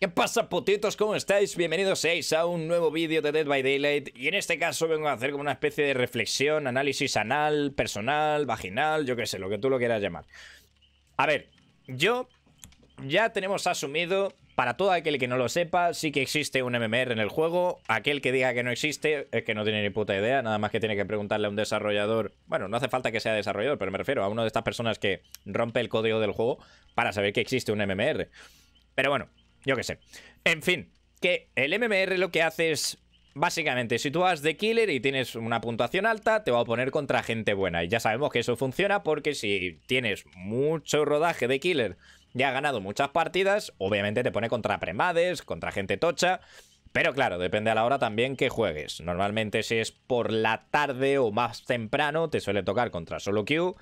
¿Qué pasa putitos? ¿Cómo estáis? Bienvenidos seis a un nuevo vídeo de Dead by Daylight Y en este caso vengo a hacer como una especie de reflexión, análisis anal, personal, vaginal, yo qué sé, lo que tú lo quieras llamar A ver, yo ya tenemos asumido, para todo aquel que no lo sepa, sí que existe un MMR en el juego Aquel que diga que no existe es que no tiene ni puta idea, nada más que tiene que preguntarle a un desarrollador Bueno, no hace falta que sea desarrollador, pero me refiero a una de estas personas que rompe el código del juego para saber que existe un MMR Pero bueno, yo qué sé. En fin, que el MMR lo que hace es... Básicamente, si tú vas de killer y tienes una puntuación alta, te va a poner contra gente buena. Y ya sabemos que eso funciona porque si tienes mucho rodaje de killer ya ha ganado muchas partidas, obviamente te pone contra premades, contra gente tocha. Pero claro, depende a la hora también que juegues. Normalmente si es por la tarde o más temprano, te suele tocar contra solo Q.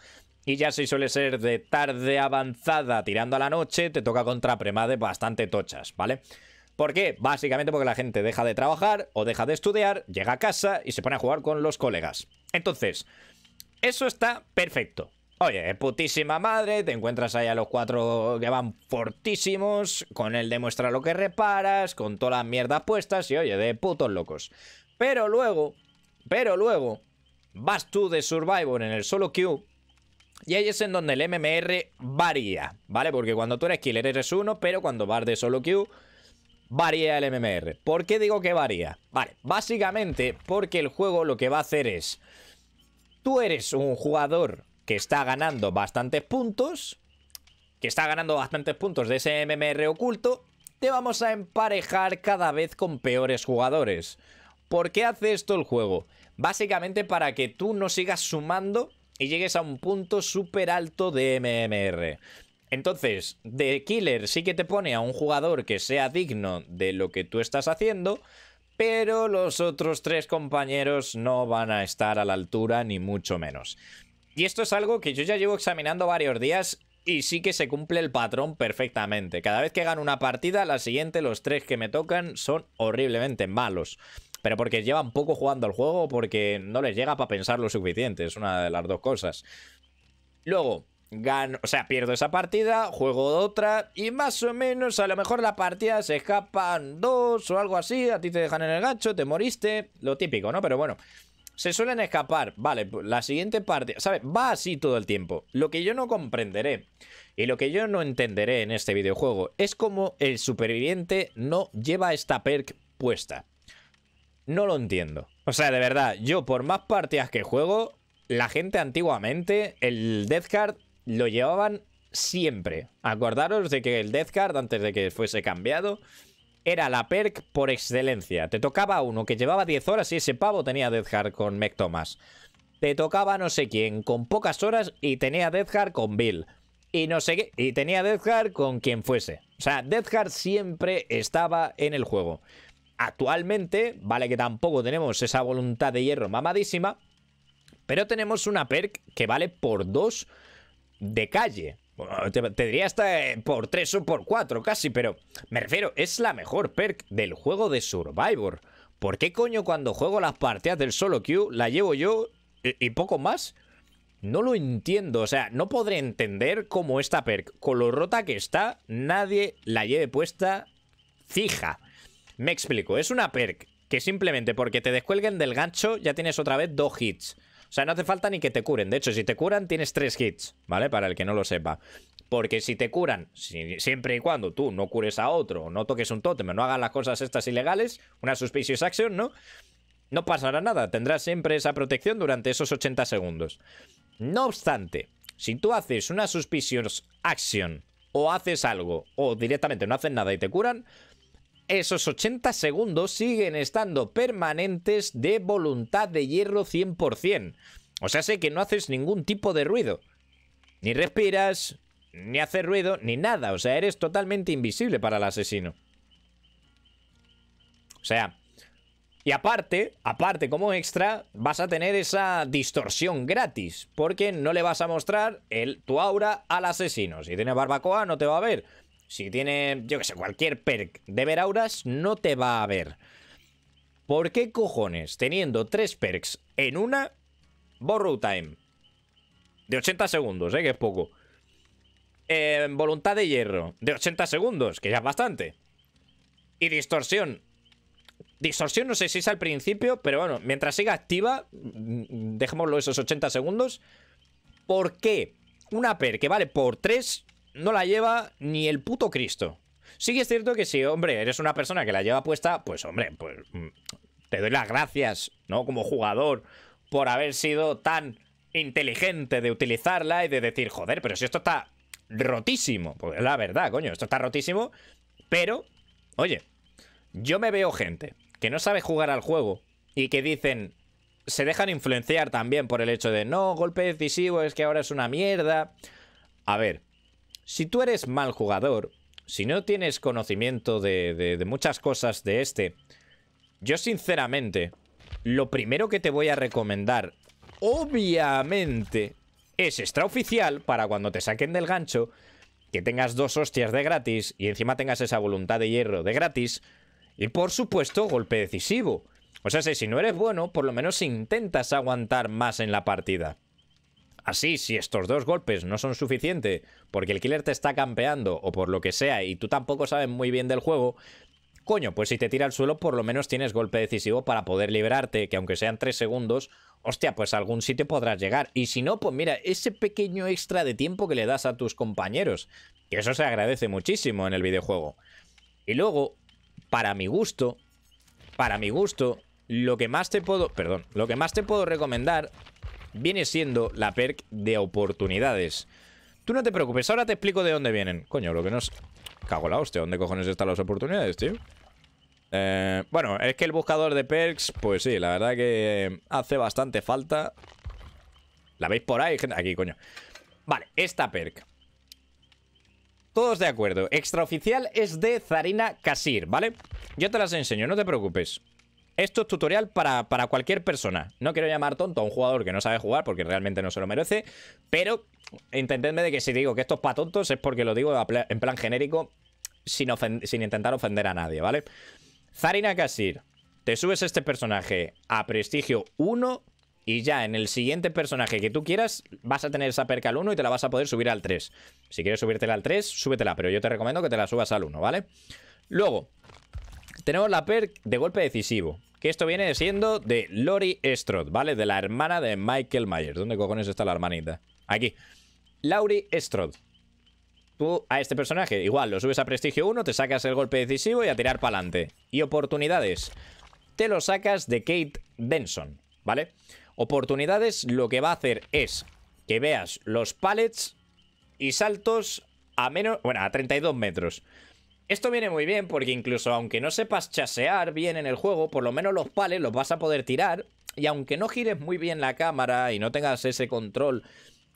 Y ya si suele ser de tarde avanzada tirando a la noche, te toca contra premades bastante tochas, ¿vale? ¿Por qué? Básicamente porque la gente deja de trabajar o deja de estudiar, llega a casa y se pone a jugar con los colegas. Entonces, eso está perfecto. Oye, putísima madre, te encuentras ahí a los cuatro que van fortísimos, con él demuestra lo que reparas, con todas las mierdas puestas y oye, de putos locos. Pero luego, pero luego, vas tú de Survivor en el solo queue y ahí es en donde el MMR varía, ¿vale? Porque cuando tú eres killer eres uno, pero cuando vas de solo queue varía el MMR. ¿Por qué digo que varía? Vale, básicamente porque el juego lo que va a hacer es... Tú eres un jugador que está ganando bastantes puntos, que está ganando bastantes puntos de ese MMR oculto, te vamos a emparejar cada vez con peores jugadores. ¿Por qué hace esto el juego? Básicamente para que tú no sigas sumando y llegues a un punto súper alto de MMR. Entonces, de Killer sí que te pone a un jugador que sea digno de lo que tú estás haciendo, pero los otros tres compañeros no van a estar a la altura ni mucho menos. Y esto es algo que yo ya llevo examinando varios días y sí que se cumple el patrón perfectamente. Cada vez que gano una partida, la siguiente, los tres que me tocan son horriblemente malos. Pero porque llevan poco jugando al juego o porque no les llega para pensar lo suficiente. Es una de las dos cosas. Luego, o sea, pierdo esa partida, juego otra y más o menos a lo mejor la partida se escapan dos o algo así, a ti te dejan en el gacho, te moriste, lo típico, ¿no? Pero bueno, se suelen escapar, vale, pues, la siguiente parte, ¿sabes? Va así todo el tiempo. Lo que yo no comprenderé y lo que yo no entenderé en este videojuego es cómo el superviviente no lleva esta perk puesta no lo entiendo. O sea, de verdad, yo por más partidas que juego, la gente antiguamente, el Death Card lo llevaban siempre. Acordaros de que el Death Card, antes de que fuese cambiado, era la perk por excelencia. Te tocaba uno que llevaba 10 horas y ese pavo tenía Death Card con Mech Thomas. Te tocaba no sé quién con pocas horas y tenía Death con Bill. Y no sé y tenía Death con quien fuese. O sea, Death Card siempre estaba en el juego actualmente, vale que tampoco tenemos esa voluntad de hierro mamadísima, pero tenemos una perk que vale por 2 de calle. te, diría hasta eh, por 3 o por 4 casi, pero me refiero, es la mejor perk del juego de Survivor. ¿Por qué coño cuando juego las partidas del solo queue la llevo yo y, eh, y poco más? No lo entiendo, o sea, no podré entender cómo esta perk, con lo rota que está, nadie la lleve puesta fija. Me explico, es una perk que simplemente porque te descuelguen del gancho ya tienes otra vez dos hits. O sea, no hace falta ni que te curen. De hecho, si te curan, tienes tres hits, ¿vale? Para el que no lo sepa. Porque si te curan, siempre y cuando tú no cures a otro, no toques un tótem, no hagas las cosas estas ilegales, una suspicious action, ¿no? No pasará nada, tendrás siempre esa protección durante esos 80 segundos. No obstante, si tú haces una suspicious action, o haces algo, o directamente no haces nada y te curan, esos 80 segundos siguen estando permanentes de voluntad de hierro 100%. O sea, sé que no haces ningún tipo de ruido. Ni respiras, ni haces ruido, ni nada. O sea, eres totalmente invisible para el asesino. O sea, y aparte, aparte como extra, vas a tener esa distorsión gratis, porque no le vas a mostrar el, tu aura al asesino. Si tiene barbacoa no te va a ver, si tiene, yo que sé, cualquier perk de ver auras, no te va a ver. ¿Por qué cojones, teniendo tres perks en una, borrow time? De 80 segundos, ¿eh? Que es poco. Eh, voluntad de hierro, de 80 segundos, que ya es bastante. Y distorsión. Distorsión no sé si es al principio, pero bueno, mientras siga activa, mm, dejémoslo esos 80 segundos. ¿Por qué una perk que vale por tres no la lleva ni el puto Cristo. Sí que es cierto que si, hombre, eres una persona que la lleva puesta, pues hombre, pues mm, te doy las gracias, ¿no? Como jugador, por haber sido tan inteligente de utilizarla y de decir, joder, pero si esto está rotísimo, pues la verdad, coño, esto está rotísimo, pero, oye, yo me veo gente que no sabe jugar al juego y que dicen, se dejan influenciar también por el hecho de, no, golpe decisivo, es que ahora es una mierda. A ver, si tú eres mal jugador, si no tienes conocimiento de, muchas cosas de este, yo sinceramente, lo primero que te voy a recomendar, obviamente, es extraoficial para cuando te saquen del gancho, que tengas dos hostias de gratis y encima tengas esa voluntad de hierro de gratis. Y por supuesto, golpe decisivo. O sea, si no eres bueno, por lo menos intentas aguantar más en la partida. Así, si estos dos golpes no son suficientes porque el killer te está campeando o por lo que sea y tú tampoco sabes muy bien del juego, coño, pues si te tira al suelo por lo menos tienes golpe decisivo para poder liberarte, que aunque sean tres segundos, hostia, pues a algún sitio podrás llegar. Y si no, pues mira, ese pequeño extra de tiempo que le das a tus compañeros, que eso se agradece muchísimo en el videojuego. Y luego, para mi gusto, para mi gusto, lo que más te puedo, perdón, lo que más te puedo recomendar viene siendo la perk de oportunidades. Tú no te preocupes, ahora te explico de dónde vienen. Coño, lo que nos... Cago la hostia, ¿dónde cojones están las oportunidades, tío? Eh, bueno, es que el buscador de perks, pues sí, la verdad que eh, hace bastante falta. ¿La veis por ahí? Aquí, coño. Vale, esta perk. Todos de acuerdo. Extraoficial es de Zarina Kasir, ¿vale? Yo te las enseño, no te preocupes. Esto es tutorial para, para cualquier persona. No quiero llamar tonto a un jugador que no sabe jugar porque realmente no se lo merece, pero entendedme de que si digo que esto es para tontos es porque lo digo en plan genérico sin, sin intentar ofender a nadie, ¿vale? Zarina Kassir. te subes este personaje a prestigio 1 y ya en el siguiente personaje que tú quieras vas a tener esa perk al 1 y te la vas a poder subir al 3. Si quieres subírtela al 3, súbetela, pero yo te recomiendo que te la subas al 1, ¿vale? Luego, tenemos la perk de golpe decisivo. Que esto viene siendo de Lori Strode, ¿vale? De la hermana de Michael Myers. ¿Dónde cojones está la hermanita? Aquí. Laurie Strode. Tú a este personaje, igual, lo subes a prestigio 1, te sacas el golpe decisivo y a tirar para adelante. Y oportunidades. Te lo sacas de Kate Benson, ¿vale? Oportunidades lo que va a hacer es que veas los pallets y saltos a menos, bueno, a 32 metros. Esto viene muy bien porque incluso aunque no sepas chasear bien en el juego, por lo menos los pales los vas a poder tirar y aunque no gires muy bien la cámara y no tengas ese control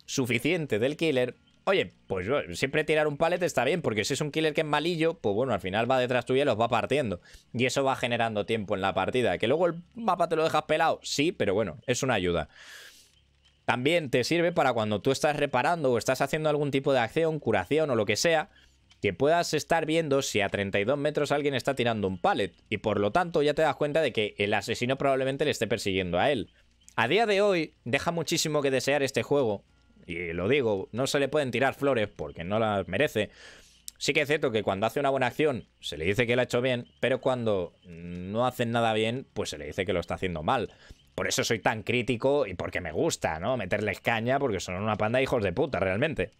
suficiente del killer, oye, pues siempre tirar un palet está bien, porque si es un killer que es malillo, pues bueno, al final va detrás tuya y los va partiendo. Y eso va generando tiempo en la partida. Que luego el mapa te lo dejas pelado, sí, pero bueno, es una ayuda. También te sirve para cuando tú estás reparando o estás haciendo algún tipo de acción, curación o lo que sea, que puedas estar viendo si a 32 metros alguien está tirando un pallet y por lo tanto ya te das cuenta de que el asesino probablemente le esté persiguiendo a él. A día de hoy deja muchísimo que desear este juego y lo digo, no se le pueden tirar flores porque no las merece. Sí que es cierto que cuando hace una buena acción se le dice que la ha hecho bien, pero cuando no hacen nada bien, pues se le dice que lo está haciendo mal. Por eso soy tan crítico y porque me gusta, ¿no? Meterles caña porque son una panda de hijos de puta realmente.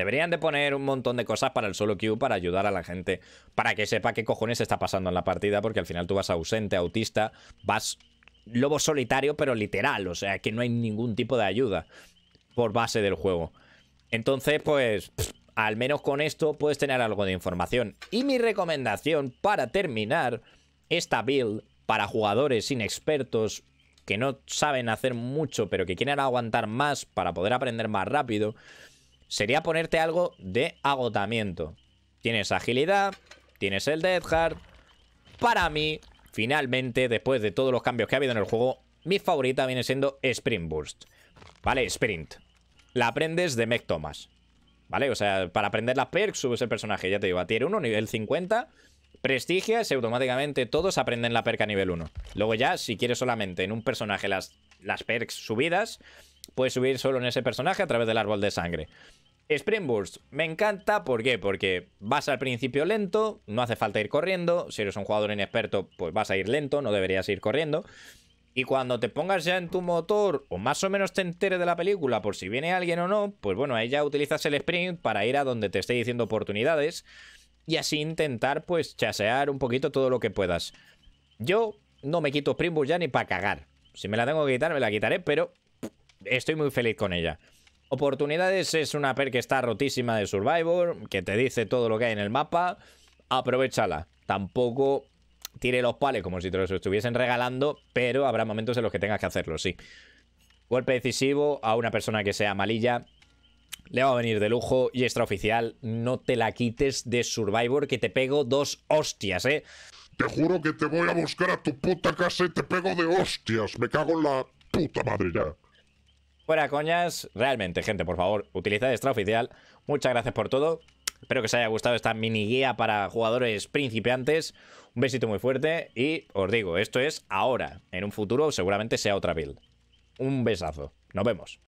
Deberían de poner un montón de cosas para el solo queue para ayudar a la gente, para que sepa qué cojones está pasando en la partida, porque al final tú vas ausente, autista, vas lobo solitario, pero literal, o sea, que no hay ningún tipo de ayuda por base del juego. Entonces, pues, al menos con esto puedes tener algo de información. Y mi recomendación para terminar esta build para jugadores inexpertos que no saben hacer mucho, pero que quieren aguantar más para poder aprender más rápido, sería ponerte algo de agotamiento. Tienes agilidad, tienes el Death Heart. Para mí, finalmente, después de todos los cambios que ha habido en el juego, mi favorita viene siendo Sprint Burst. ¿Vale? Sprint. La aprendes de Mech Thomas. ¿Vale? O sea, para aprender las perks subes el personaje, ya te digo, a tier 1, nivel 50, prestigias y automáticamente todos aprenden la perk a nivel 1. Luego ya, si quieres solamente en un personaje las, las perks subidas, puedes subir solo en ese personaje a través del árbol de sangre. Springburst me encanta, ¿por qué? Porque vas al principio lento, no hace falta ir corriendo, si eres un jugador inexperto, pues vas a ir lento, no deberías ir corriendo. Y cuando te pongas ya en tu motor, o más o menos te enteres de la película por si viene alguien o no, pues bueno, ahí ya utilizas el sprint para ir a donde te esté diciendo oportunidades y así intentar pues chasear un poquito todo lo que puedas. Yo no me quito Springburst ya ni para cagar. Si me la tengo que quitar, me la quitaré, pero estoy muy feliz con ella. Oportunidades es una per que está rotísima de Survivor, que te dice todo lo que hay en el mapa. Aprovechala. Tampoco tire los pales como si te los estuviesen regalando, pero habrá momentos en los que tengas que hacerlo, sí. Golpe decisivo a una persona que sea malilla. Le va a venir de lujo y extraoficial. No te la quites de Survivor, que te pego dos hostias, ¿eh? Te juro que te voy a buscar a tu puta casa y te pego de hostias. Me cago en la puta madre ya. Fuera coñas, realmente, gente, por favor, utilizad extra oficial. Muchas gracias por todo. Espero que os haya gustado esta mini guía para jugadores principiantes. Un besito muy fuerte y os digo, esto es ahora. En un futuro seguramente sea otra build. Un besazo. Nos vemos.